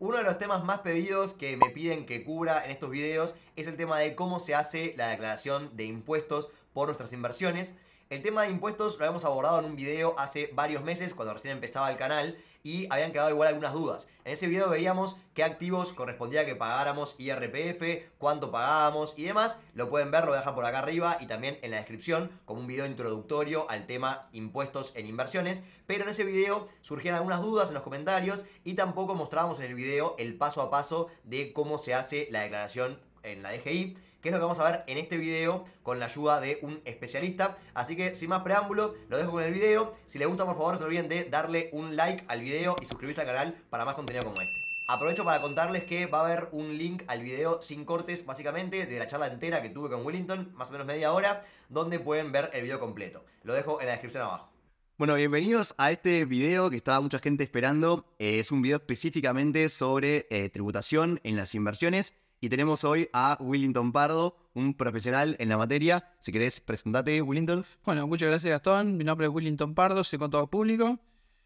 Uno de los temas más pedidos que me piden que cubra en estos videos es el tema de cómo se hace la declaración de impuestos por nuestras inversiones. El tema de impuestos lo habíamos abordado en un video hace varios meses, cuando recién empezaba el canal, y habían quedado igual algunas dudas. En ese video veíamos qué activos correspondía que pagáramos IRPF, cuánto pagábamos y demás. Lo pueden ver, lo voy por acá arriba y también en la descripción como un video introductorio al tema impuestos en inversiones. Pero en ese video surgieron algunas dudas en los comentarios y tampoco mostrábamos en el video el paso a paso de cómo se hace la declaración en la DGI, que es lo que vamos a ver en este video con la ayuda de un especialista. Así que sin más preámbulo, lo dejo con el video. Si les gusta, por favor, no se olviden de darle un like al video y suscribirse al canal para más contenido como este. Aprovecho para contarles que va a haber un link al video sin cortes, básicamente, de la charla entera que tuve con Wellington, más o menos media hora, donde pueden ver el video completo. Lo dejo en la descripción abajo. Bueno, bienvenidos a este video que estaba mucha gente esperando. Eh, es un video específicamente sobre eh, tributación en las inversiones. Y tenemos hoy a Willington Pardo, un profesional en la materia. Si querés, presentate, Willington. Bueno, muchas gracias, Gastón. Mi nombre es Willington Pardo, soy contador público.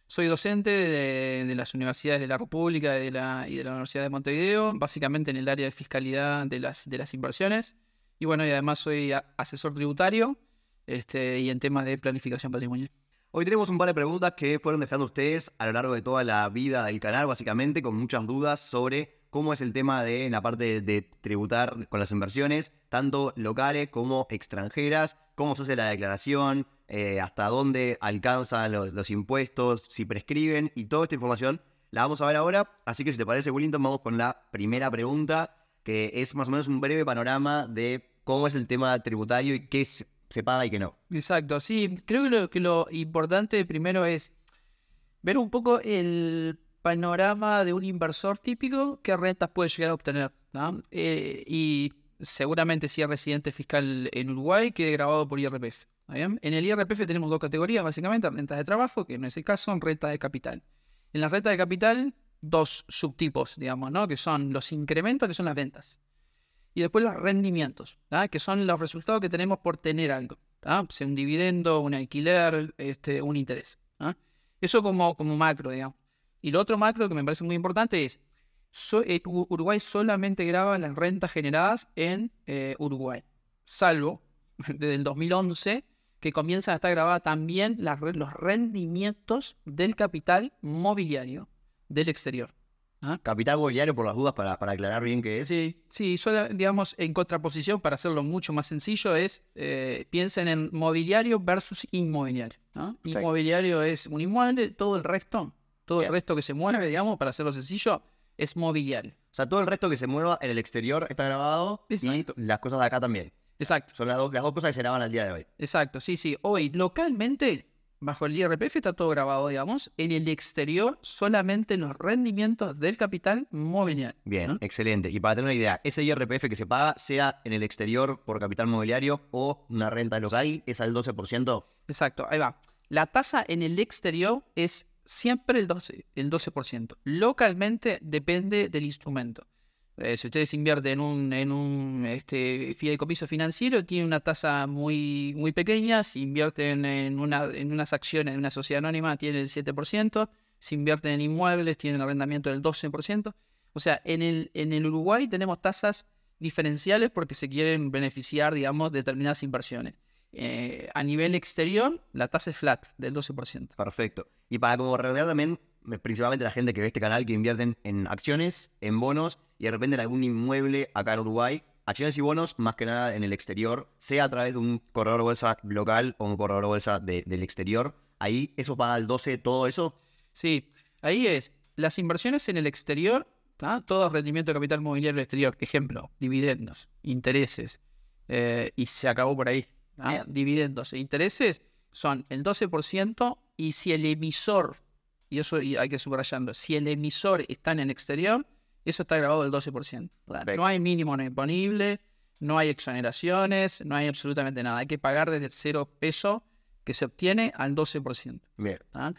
Soy docente de, las universidades de la República y de la Universidad de Montevideo, básicamente en el área de fiscalidad de las, inversiones. Y bueno, y además soy asesor tributario este, y en temas de planificación patrimonial. Hoy tenemos un par de preguntas que fueron dejando ustedes a lo largo de toda la vida del canal, básicamente, con muchas dudas sobre cómo es el tema de la parte de tributar con las inversiones, tanto locales como extranjeras, cómo se hace la declaración, eh, hasta dónde alcanzan los, impuestos, si prescriben y toda esta información la vamos a ver ahora. Así que si te parece, Willington, vamos con la primera pregunta, que es más o menos un breve panorama de cómo es el tema tributario y qué se paga y qué no. Exacto, sí, creo que lo importante primero es ver un poco el panorama de un inversor típico, qué rentas puede llegar a obtener. Eh, y seguramente si es residente fiscal en Uruguay, quede grabado por IRPF. En el IRPF tenemos dos categorías, básicamente, rentas de trabajo, que en ese caso son rentas de capital. En las rentas de capital, dos subtipos, digamos, ¿no? que son los incrementos, que son las ventas. Y después los rendimientos, que son los resultados que tenemos por tener algo. Sea un dividendo, un alquiler, este, un interés. Eso como, como macro, digamos. Y lo otro macro que me parece muy importante es, eh, Uruguay solamente graba las rentas generadas en eh, Uruguay, salvo desde el 2011 que comienza a estar grabada también los rendimientos del capital mobiliario del exterior. ¿ah? Capital mobiliario, por las dudas, para, para aclarar bien qué es. Sí, sí digamos, en contraposición, para hacerlo mucho más sencillo, es eh, piensen en mobiliario versus inmobiliario. Inmobiliario es un inmueble, todo el resto todo el resto que se mueve, digamos, para hacerlo sencillo, es mobiliario. O sea, todo el resto que se mueva en el exterior está grabado y las cosas de acá también. Exacto. Son las, dos cosas que se graban al día de hoy. Exacto, sí, sí. Hoy, localmente, bajo el IRPF está todo grabado, digamos. En el exterior, solamente los rendimientos del capital mobiliario. Bien, excelente. Y para tener una idea, ese IRPF que se paga, sea en el exterior por capital mobiliario o una renta de los hay, es al 12%. Exacto, ahí va. La tasa en el exterior es siempre el 12%. El 12%. Localmente depende del instrumento. Eh, si ustedes invierten en un, en un este, fideicomiso financiero, tiene una tasa muy, muy pequeña. Si invierten en, en unas acciones de una sociedad anónima, tiene el 7%. Si invierten en inmuebles, tienen arrendamiento del 12%. O sea, en el, en el Uruguay tenemos tasas diferenciales porque se quieren beneficiar, digamos, determinadas inversiones. Eh, a nivel exterior, la tasa es flat del 12%. Perfecto. Y para como redondear también, eh, principalmente la gente que ve este canal, que invierten en acciones, en bonos y de repente algún inmueble acá en Uruguay, acciones y bonos más que nada en el exterior, sea a través de un corredor bolsa local o un corredor bolsa del exterior. Ahí eso paga el 12, todo eso. Sí, ahí es. Las inversiones en el exterior, todo rendimiento de capital mobiliario exterior, ejemplo, dividendos, intereses, eh, y se acabó por ahí dividendos e intereses son el 12% y si el emisor, y eso hay que subrayarlo, si el emisor está en el exterior, eso está grabado del 12%. No hay mínimo no imponible, no hay exoneraciones, no hay absolutamente nada. Hay que pagar desde el cero peso que se obtiene al 12%.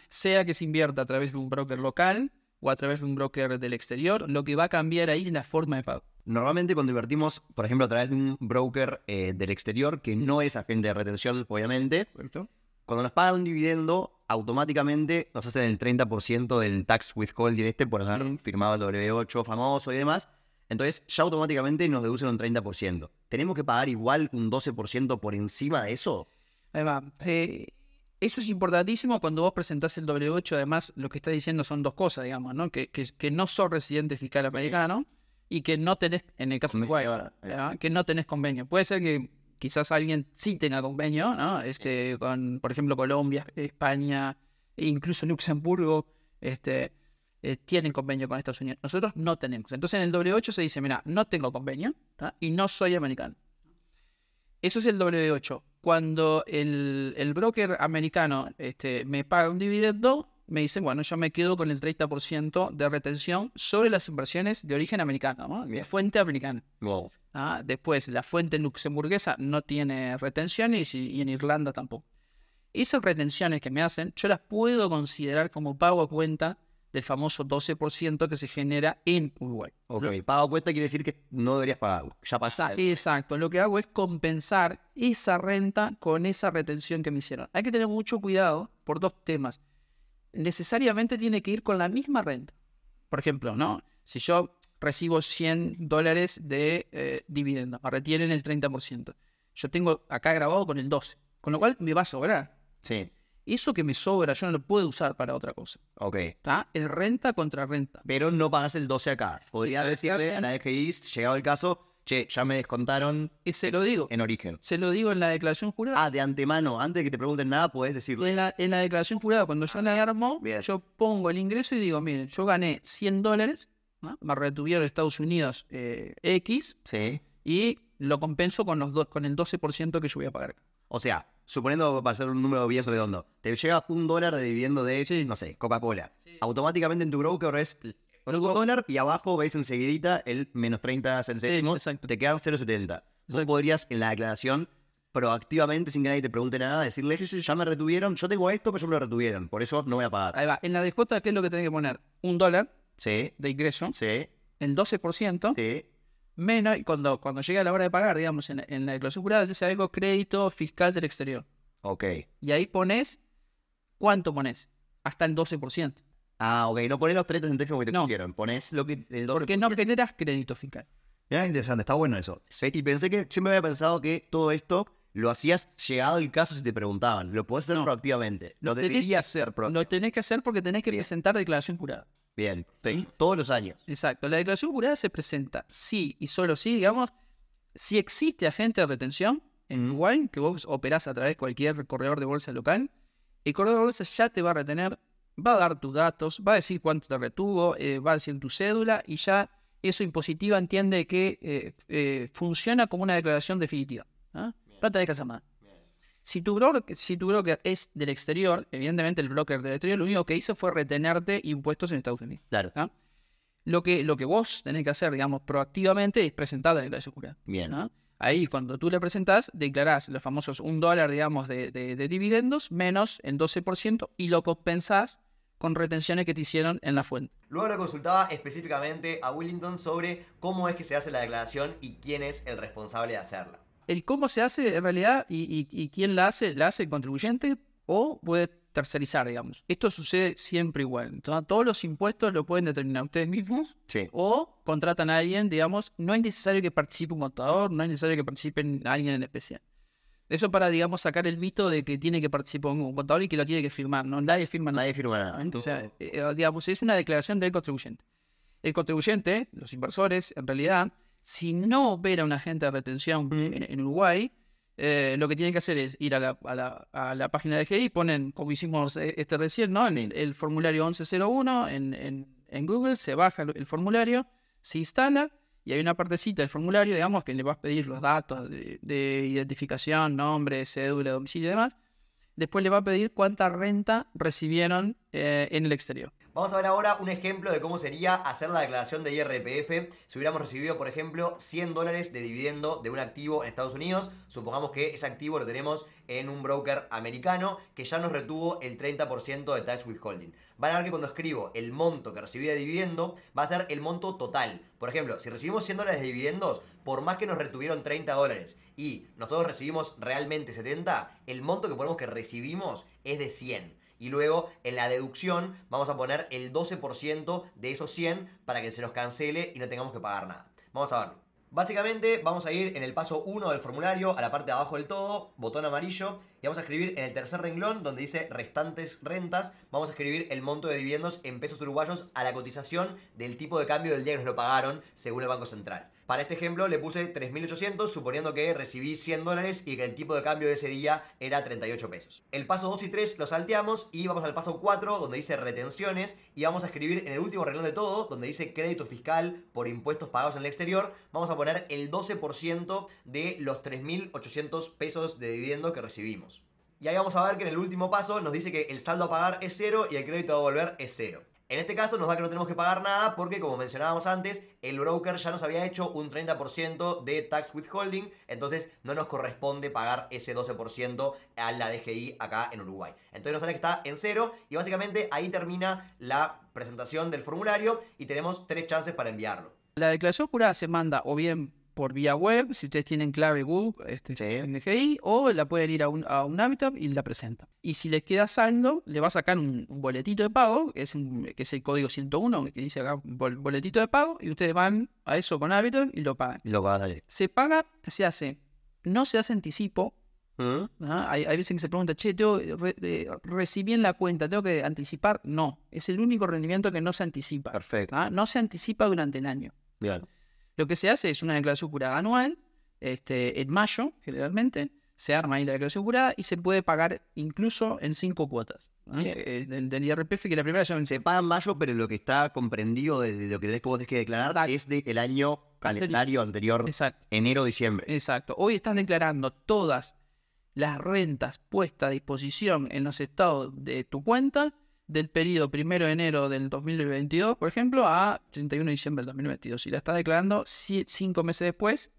Sea que se invierta a través de un broker local o a través de un broker del exterior, lo que va a cambiar ahí es la forma de pago. Normalmente cuando invertimos, por ejemplo, a través de un broker eh, del exterior que no es agente de retención, obviamente, cuando nos pagan un dividendo, automáticamente nos hacen el 30% del tax withholding este por haber firmado el W8 famoso y demás. Entonces ya automáticamente nos deducen un 30%. ¿Tenemos que pagar igual un 12% por encima de eso? Además, eh, eso es importantísimo cuando vos presentás el W8. Además, lo que estás diciendo son dos cosas, digamos, ¿no? Que, no sos residente fiscal americano y que no tenés, en el caso de Uruguay, eh. ¿ah? que no tenés convenio. Puede ser que quizás alguien sí tenga convenio, ¿no? que, este, con, por ejemplo, Colombia, España, e incluso Luxemburgo, este, eh, tienen convenio con Estados Unidos. Nosotros no tenemos. Entonces en el W8 se dice, mira, no tengo convenio ¿ah? y no soy americano. Eso es el W8. Cuando el, broker americano este, me paga un dividendo, me dicen, bueno, yo me quedo con el 30% de retención sobre las inversiones de origen americano, de fuente americana. ¿Ah? después, la fuente luxemburguesa no tiene retenciones y, en Irlanda tampoco. Esas retenciones que me hacen, yo las puedo considerar como pago a cuenta del famoso 12% que se genera en Uruguay. Ok, pago a cuenta quiere decir que no deberías pagar, ya pasaste ah, Exacto, lo que hago es compensar esa renta con esa retención que me hicieron. Hay que tener mucho cuidado por dos temas necesariamente tiene que ir con la misma renta. Por ejemplo, ¿no? Si yo recibo 100 dólares de eh, dividenda, me retienen el 30%. Yo tengo acá grabado con el 12, con lo cual me va a sobrar. Sí. Eso que me sobra yo no lo puedo usar para otra cosa. Ok. ¿Está? Es renta contra renta. Pero no pagas el 12 acá. Podría decirle a la llegado el caso, Che, ya me descontaron. Y eh, se lo digo. En origen. Se lo digo en la declaración jurada. Ah, de antemano, antes de que te pregunten nada, puedes decirlo. En la, declaración jurada, cuando yo la armo, yo pongo el ingreso y digo, miren, yo gané 100 dólares, me retuvieron Estados Unidos eh, X, y lo compenso con, los con el 12% que yo voy a pagar. O sea, suponiendo para ser un número bien redondo, te llega un dólar de dividendo de, no sé, Coca-Cola. Automáticamente en tu broker es un dólar y abajo veis enseguidita el menos 30 centésimos. Sí, te quedan 0,70. Vos podrías en la declaración proactivamente, sin que nadie te pregunte nada, decirle, sí, sí, ya me retuvieron, yo tengo esto, pero yo me lo retuvieron, por eso no voy a pagar. Ahí va, en la descuota, ¿qué es lo que tenés que poner? Un dólar de ingreso, sí. el 12%, sí. menos, cuando, cuando llega la hora de pagar, digamos, en, la declaración jurada, te algo crédito fiscal del exterior. Ok. Y ahí pones, ¿cuánto pones? Hasta el 12%. Ah, ok, no pones los 30 centésimos que te no. pusieron, lo que, Porque no generas crédito fiscal. Ya, ah, interesante, está bueno eso. Sí, y pensé que siempre había pensado que todo esto lo hacías llegado el caso si te preguntaban. Lo podés hacer proactivamente. Lo, deberías hacer proactivamente. Lo tenés que hacer porque tenés que presentar declaración jurada. Bien, todos los años. Exacto. La declaración jurada se presenta sí y solo sí, digamos, si existe agente de retención en Uruguay, que vos operás a través de cualquier corredor de bolsa local, el corredor de bolsa ya te va a retener va a dar tus datos, va a decir cuánto te retuvo, eh, va a decir tu cédula y ya eso impositiva entiende que eh, eh, funciona como una declaración definitiva. ¿ah? ¿no? Plata de casa más. Si tu, broker, si tu broker es del exterior, evidentemente el broker del exterior lo único que hizo fue retenerte impuestos en Estados Unidos. Claro. ¿ah? Lo, que, lo que vos tenés que hacer, digamos, proactivamente es presentar la declaración Bien. ¿ah? Ahí, cuando tú le presentás, declarás los famosos un dólar, digamos, de, de dividendos menos el 12% y lo compensás con retenciones que te hicieron en la fuente. Luego le consultaba específicamente a Willington sobre cómo es que se hace la declaración y quién es el responsable de hacerla. El cómo se hace en realidad y, quién la hace, la hace el contribuyente o puede tercerizar, digamos. Esto sucede siempre igual. Entonces, todos los impuestos lo pueden determinar ustedes mismos o contratan a alguien, digamos, no es necesario que participe un contador, no es necesario que participe alguien en especial. Eso para, digamos, sacar el mito de que tiene que participar un contador y que lo tiene que firmar, ¿no? Nadie firma nada. Nadie nada. Eh, eh, digamos, es una declaración del contribuyente. El contribuyente, los inversores, en realidad, si no opera un agente de retención en, Uruguay, eh, lo que tiene que hacer es ir a la, página de GI, ponen, como hicimos este recién, ¿no? El, formulario 1101 en, Google, se baja el formulario, se instala y hay una partecita del formulario, digamos, que le vas a pedir los datos de, identificación, nombre, cédula, domicilio y demás. Después le va a pedir cuánta renta recibieron eh, en el exterior. Vamos a ver ahora un ejemplo de cómo sería hacer la declaración de IRPF si hubiéramos recibido, por ejemplo, 100 dólares de dividendo de un activo en Estados Unidos. Supongamos que ese activo lo tenemos en un broker americano que ya nos retuvo el 30% de tax withholding. Van a ver que cuando escribo el monto que recibí de dividendo va a ser el monto total. Por ejemplo, si recibimos 100 dólares de dividendos, por más que nos retuvieron 30 dólares y nosotros recibimos realmente 70, el monto que ponemos que recibimos es de 100 y luego en la deducción vamos a poner el 12% de esos 100 para que se nos cancele y no tengamos que pagar nada. Vamos a verlo. Básicamente vamos a ir en el paso 1 del formulario, a la parte de abajo del todo, botón amarillo, y vamos a escribir en el tercer renglón donde dice restantes rentas, vamos a escribir el monto de dividendos en pesos uruguayos a la cotización del tipo de cambio del día que nos lo pagaron según el Banco Central. Para este ejemplo le puse 3.800 suponiendo que recibí 100 dólares y que el tipo de cambio de ese día era 38 pesos. El paso 2 y 3 lo salteamos y vamos al paso 4 donde dice retenciones y vamos a escribir en el último renglón de todo donde dice crédito fiscal por impuestos pagados en el exterior, vamos a poner el 12% de los 3.800 pesos de dividendo que recibimos. Y ahí vamos a ver que en el último paso nos dice que el saldo a pagar es cero y el crédito a devolver es cero. En este caso nos da que no tenemos que pagar nada porque, como mencionábamos antes, el broker ya nos había hecho un 30% de tax withholding, entonces no nos corresponde pagar ese 12% a la DGI acá en Uruguay. Entonces nos sale que está en cero y básicamente ahí termina la presentación del formulario y tenemos tres chances para enviarlo. La declaración jurada se manda o bien por vía web, si ustedes tienen clave Google, este, o la pueden ir a un, a hábitat y la presentan. Y si les queda saldo, le va a sacar un, boletito de pago, que es, que es el código 101, que dice acá boletito de pago, y ustedes van a eso con hábitat y lo pagan. Lo Se paga, se hace, no se hace anticipo. ¿Mm? ¿ah? Hay, veces que se pregunta, che, yo recibí en la cuenta, ¿tengo que anticipar? No, es el único rendimiento que no se anticipa. Perfecto. ¿ah? No se anticipa durante el año. Bien. Lo que se hace es una declaración jurada anual, este, en mayo generalmente, se arma ahí la declaración jurada y se puede pagar incluso en cinco cuotas eh, del, IRPF, que la primera Se paga en mayo, pero lo que está comprendido desde lo que tenés que vos declarar es del año calendario anterior, enero-diciembre. Exacto. Hoy estás declarando todas las rentas puestas a disposición en los estados de tu cuenta del periodo 1 de enero del 2022, por ejemplo, a 31 de diciembre del 2022. Y la estás declarando cinco meses después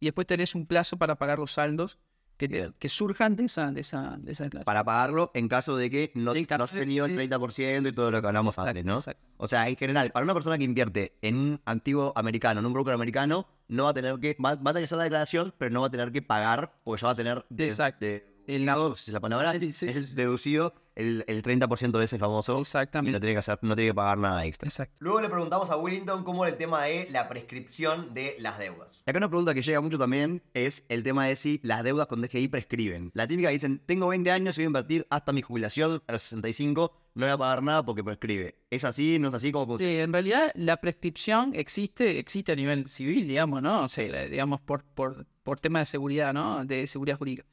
y después tenés un plazo para pagar los saldos que, surjan de esa, de, esa, de esa Para pagarlo en caso de que no, has tenido el 30% y todo lo que hablamos antes, ¿no? O sea, en general, para una persona que invierte en un activo americano, en un broker americano, no va a tener que, va, a tener declaración, pero no va a tener que pagar, porque ya va a tener exacto. el, si la palabra, es el deducido el, 30% de ese famoso. Exactamente. Y no tiene, que hacer, no tiene que pagar nada extra. Exacto. Luego le preguntamos a Willington cómo era el tema de la prescripción de las deudas. la acá una pregunta que llega mucho también es el tema de si las deudas con DGI prescriben. La típica dicen, tengo 20 años y voy a invertir hasta mi jubilación a los 65, no voy a pagar nada porque prescribe. ¿Es así? ¿No es así? como Sí, en realidad la prescripción existe, existe a nivel civil, digamos, ¿no? O sea, digamos, por, por, por tema de seguridad, ¿no? De seguridad jurídica.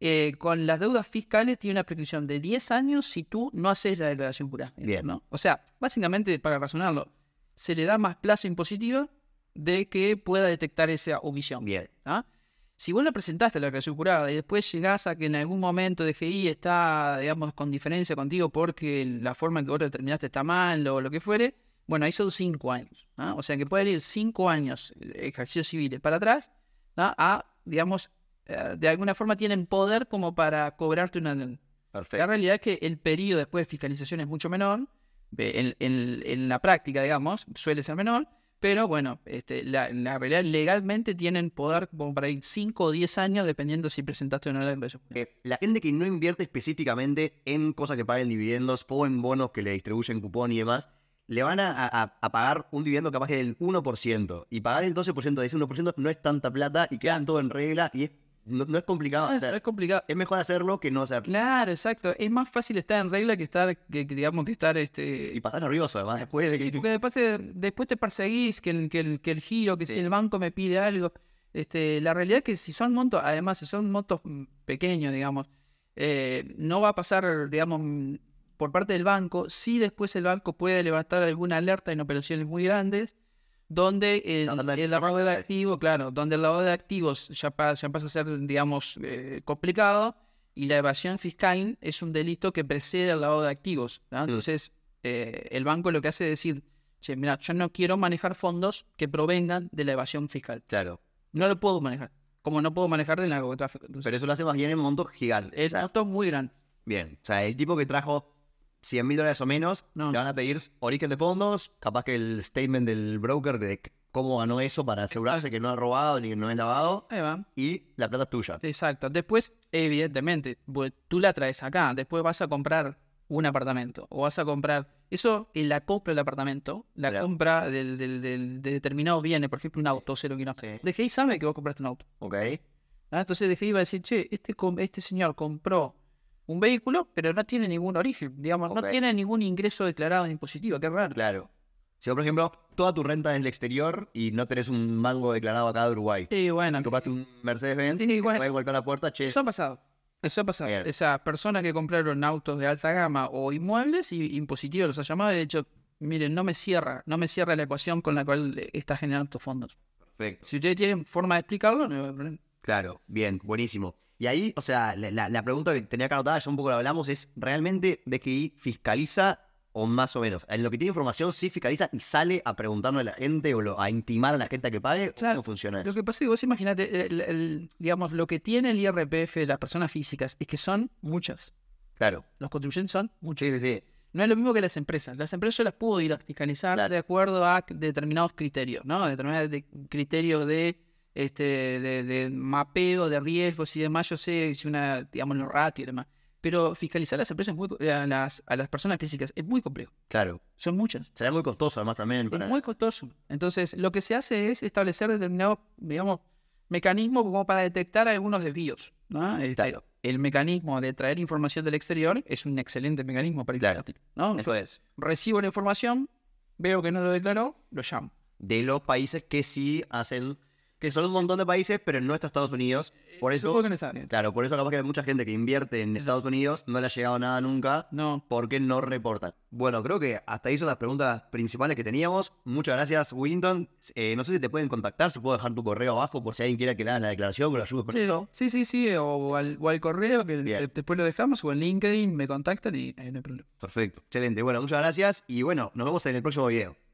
Eh, con las deudas fiscales tiene una prescripción de 10 años si tú no haces la declaración jurada. Bien. O sea, básicamente, para razonarlo, se le da más plazo impositivo de que pueda detectar esa omisión. Bien. ¿ah? Si vos la presentaste la declaración jurada y después llegás a que en algún momento DGI está, digamos, con diferencia contigo porque la forma en que vos determinaste está mal o lo que fuere, bueno, ahí son 5 años. ¿ah? O sea que puede ir 5 años eh, ejercicios civiles para atrás ¿ah? a, digamos, eh, de alguna forma tienen poder como para cobrarte una... Perfecto. La realidad es que el periodo después de fiscalización es mucho menor, en, la práctica, digamos, suele ser menor, pero bueno, este, la, realidad legalmente tienen poder como para ir 5 o 10 años dependiendo si presentaste o no la inversión. Eh, la gente que no invierte específicamente en cosas que paguen dividendos o en bonos que le distribuyen cupón y demás, le van a, pagar un dividendo capaz que del 1%. Y pagar el 12% de ese 1% no es tanta plata y quedan todo en regla y es no, es complicado no, es complicado. Es mejor hacerlo que no hacerlo. Claro, exacto. Es más fácil estar en regla que estar, que, digamos, estar... este Y pasar nervioso, además, después de que... Porque después te, después te perseguís, que el, que el, que el giro, que si el banco me pide algo... Este, la realidad es que si son montos, además, si son montos pequeños, digamos, eh, no va a pasar, digamos, por parte del banco. Si después el banco puede levantar alguna alerta en operaciones muy grandes, donde el, lavado de activos, claro, donde el lavado de activos ya, pasa a ser, digamos, eh, complicado y la evasión fiscal es un delito que precede al lavado de activos. Entonces, eh, el banco lo que hace es decir, mira, yo no quiero manejar fondos que provengan de la evasión fiscal. Claro. No lo puedo manejar, como no puedo manejar del narcotráfico. Pero eso lo hace más bien en montos gigantes. Es muy grande. Bien, o sea, el tipo que trajo 100 mil dólares o menos, no. le van a pedir origen de fondos, capaz que el statement del broker de cómo ganó eso para asegurarse que no ha robado ni que no ha lavado. Y la plata es tuya. Exacto. Después, evidentemente, tú la traes acá. Después vas a comprar un apartamento o vas a comprar. Eso en la compra del apartamento, la compra de determinados bienes, por ejemplo, un auto, cero kilómetros. Sí. DGI sabe que vos compraste un auto. Ok. ¿Ah? entonces DGI va a decir, che, este, este señor compró un vehículo, pero no tiene ningún origen, digamos, no tiene ningún ingreso declarado en impositivo, qué raro. Claro. Si, por ejemplo, toda tu renta es en el exterior y no tenés un mango declarado acá de Uruguay. Sí, bueno. Compraste un Mercedes-Benz golpear la puerta, che. Eso ha pasado. Eso ha pasado. Esa persona que compraron autos de alta gama o inmuebles y impositivo los ha llamado. De hecho, miren, no me cierra, no me cierra la ecuación con la cual eh, está generando estos fondos. Perfecto. Si ustedes tienen forma de explicarlo, no hay problema. Claro, bien, buenísimo. Y ahí, o sea, la, pregunta que tenía que anotada, ya un poco la hablamos, es realmente de que fiscaliza o más o menos. En lo que tiene información, sí fiscaliza y sale a preguntarle a la gente o a intimar a la gente a que pague. Claro, funciona Lo que pasa es que vos imaginate, digamos, lo que tiene el IRPF de las personas físicas es que son muchas. Claro. Los contribuyentes son muchos. Sí, sí. No es lo mismo que las empresas. Las empresas yo las puedo ir a fiscalizar de acuerdo a determinados criterios, ¿no? Determinados criterios de este, de, mapeo de riesgos y demás, yo sé, si una, digamos, los ratios y demás. Pero fiscalizar a las empresas, a, las, personas físicas, es muy complejo. Claro. Son muchas. Será muy costoso, además, también. Es muy costoso. Entonces, lo que se hace es establecer determinados, digamos, mecanismos como para detectar algunos desvíos. Este, el mecanismo de traer información del exterior es un excelente mecanismo para claro. ¿no? Eso es. Recibo la información, veo que no lo declaró, lo llamo. De los países que sí hacen que son un montón de países, pero no está Estados Unidos. Eh, por eso, claro, por eso capaz que hay mucha gente que invierte en Estados Unidos, no le ha llegado nada nunca, no. porque no reportan. Bueno, creo que hasta ahí son las preguntas principales que teníamos. Muchas gracias, Winton. Eh, no sé si te pueden contactar, si puedo dejar tu correo abajo por si alguien quiera que le hagan la declaración, que lo ayude. Sí, sí, sí, sí, o al, correo, que después lo dejamos, o en LinkedIn me contactan y eh, no hay problema. Perfecto, excelente. Bueno, muchas gracias y bueno, nos vemos en el próximo video.